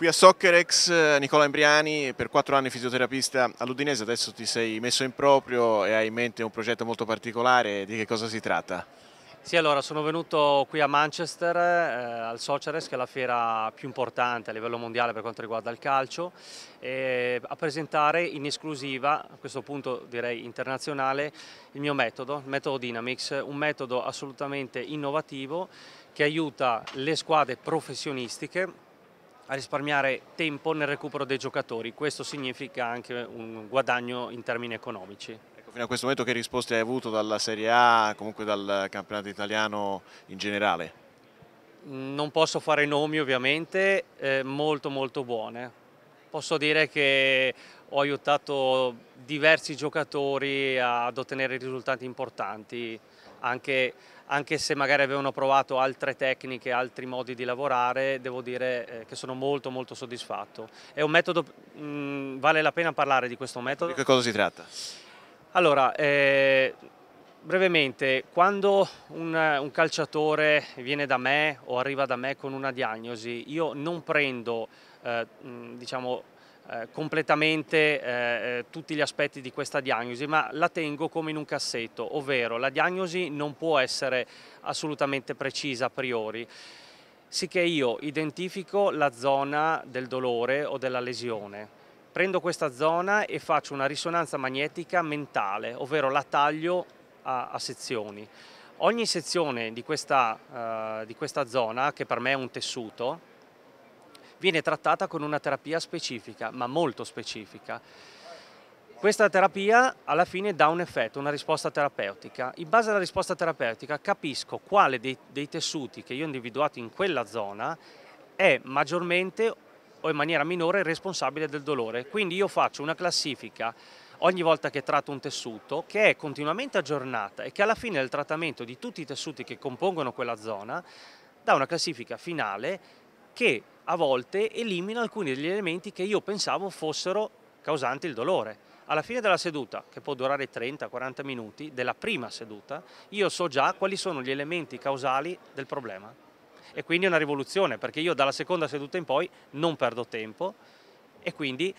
Qui a Soccerex, eh, Nicola Embriani, per quattro anni fisioterapista all'Udinese, adesso ti sei messo in proprio e hai in mente un progetto molto particolare, di che cosa si tratta? Sì, allora sono venuto qui a Manchester, eh, al Socceres, che è la fiera più importante a livello mondiale per quanto riguarda il calcio, eh, a presentare in esclusiva, a questo punto direi internazionale, il mio metodo, il metodo Dynamics, un metodo assolutamente innovativo che aiuta le squadre professionistiche a risparmiare tempo nel recupero dei giocatori, questo significa anche un guadagno in termini economici. Ecco, fino a questo momento che risposte hai avuto dalla Serie A, comunque dal campionato italiano in generale? Mm, non posso fare nomi ovviamente, eh, molto molto buone. Posso dire che ho aiutato diversi giocatori ad ottenere risultati importanti anche, anche, se magari avevano provato altre tecniche, altri modi di lavorare, devo dire eh, che sono molto molto soddisfatto. È un metodo, mh, mm, vale la pena parlare di questo metodo. Di che cosa si tratta? Allora, eh, brevemente, quando un, un, calciatore viene da me o arriva da me con una diagnosi, io non prendo, eh, mm, diciamo, eh, completamente eh, eh, tutti gli aspetti di questa diagnosi, ma la tengo come in un cassetto, ovvero la diagnosi non può essere assolutamente precisa a priori, sicché io identifico la zona del dolore o della lesione. Prendo questa zona e faccio una risonanza magnetica mentale, ovvero la taglio a, a sezioni. Ogni sezione di questa, uh, di questa zona, che per me è un tessuto, viene trattata con una terapia specifica, ma molto specifica. Questa terapia alla fine dà un effetto, una risposta terapeutica. In base alla risposta terapeutica capisco quale dei, dei tessuti che io ho individuato in quella zona è maggiormente o in maniera minore responsabile del dolore. Quindi io faccio una classifica ogni volta che tratto un tessuto, che è continuamente aggiornata e che alla fine del trattamento di tutti i tessuti che compongono quella zona dà una classifica finale che a volte elimina alcuni degli elementi che io pensavo fossero causanti il dolore. Alla fine della seduta, che può durare 30-40 minuti, della prima seduta, io so già quali sono gli elementi causali del problema. E quindi è una rivoluzione, perché io dalla seconda seduta in poi non perdo tempo e quindi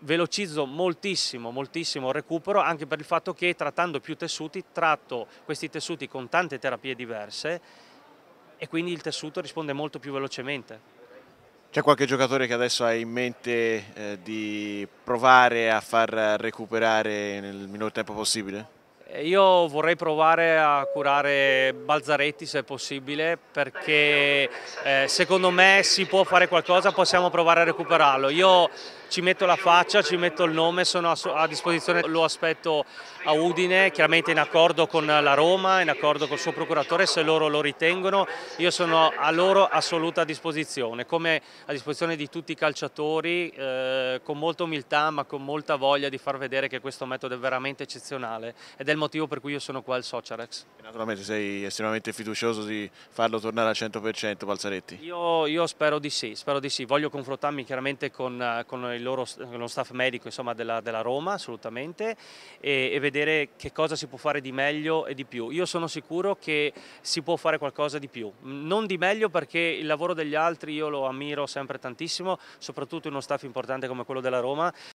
velocizzo moltissimo, moltissimo il recupero anche per il fatto che trattando più tessuti, tratto questi tessuti con tante terapie diverse e quindi il tessuto risponde molto più velocemente. C'è qualche giocatore che adesso hai in mente eh, di provare a far recuperare nel minor tempo possibile? Eh, io vorrei provare a curare Balzaretti se possibile perché eh, secondo me si può fare qualcosa, possiamo provare a recuperarlo. Io ci metto la faccia, ci metto il nome, sono a, disposizione, lo aspetto a Udine, chiaramente in accordo con la Roma, in accordo col suo procuratore, se loro lo ritengono, io sono a loro assoluta disposizione, come a disposizione di tutti i calciatori, eh, con molta umiltà ma con molta voglia di far vedere che questo metodo è veramente eccezionale ed è il motivo per cui io sono qua al Sociarex. Naturalmente sei estremamente fiducioso di farlo tornare al 100% Balzaretti? Io, io spero di sì, spero di sì, voglio confrontarmi chiaramente con, eh, con il il loro, lo staff medico insomma, della, della, Roma assolutamente e, e, vedere che cosa si può fare di meglio e di più. Io sono sicuro che si può fare qualcosa di più, non di meglio perché il lavoro degli altri io lo ammiro sempre tantissimo, soprattutto in uno staff importante come quello della Roma,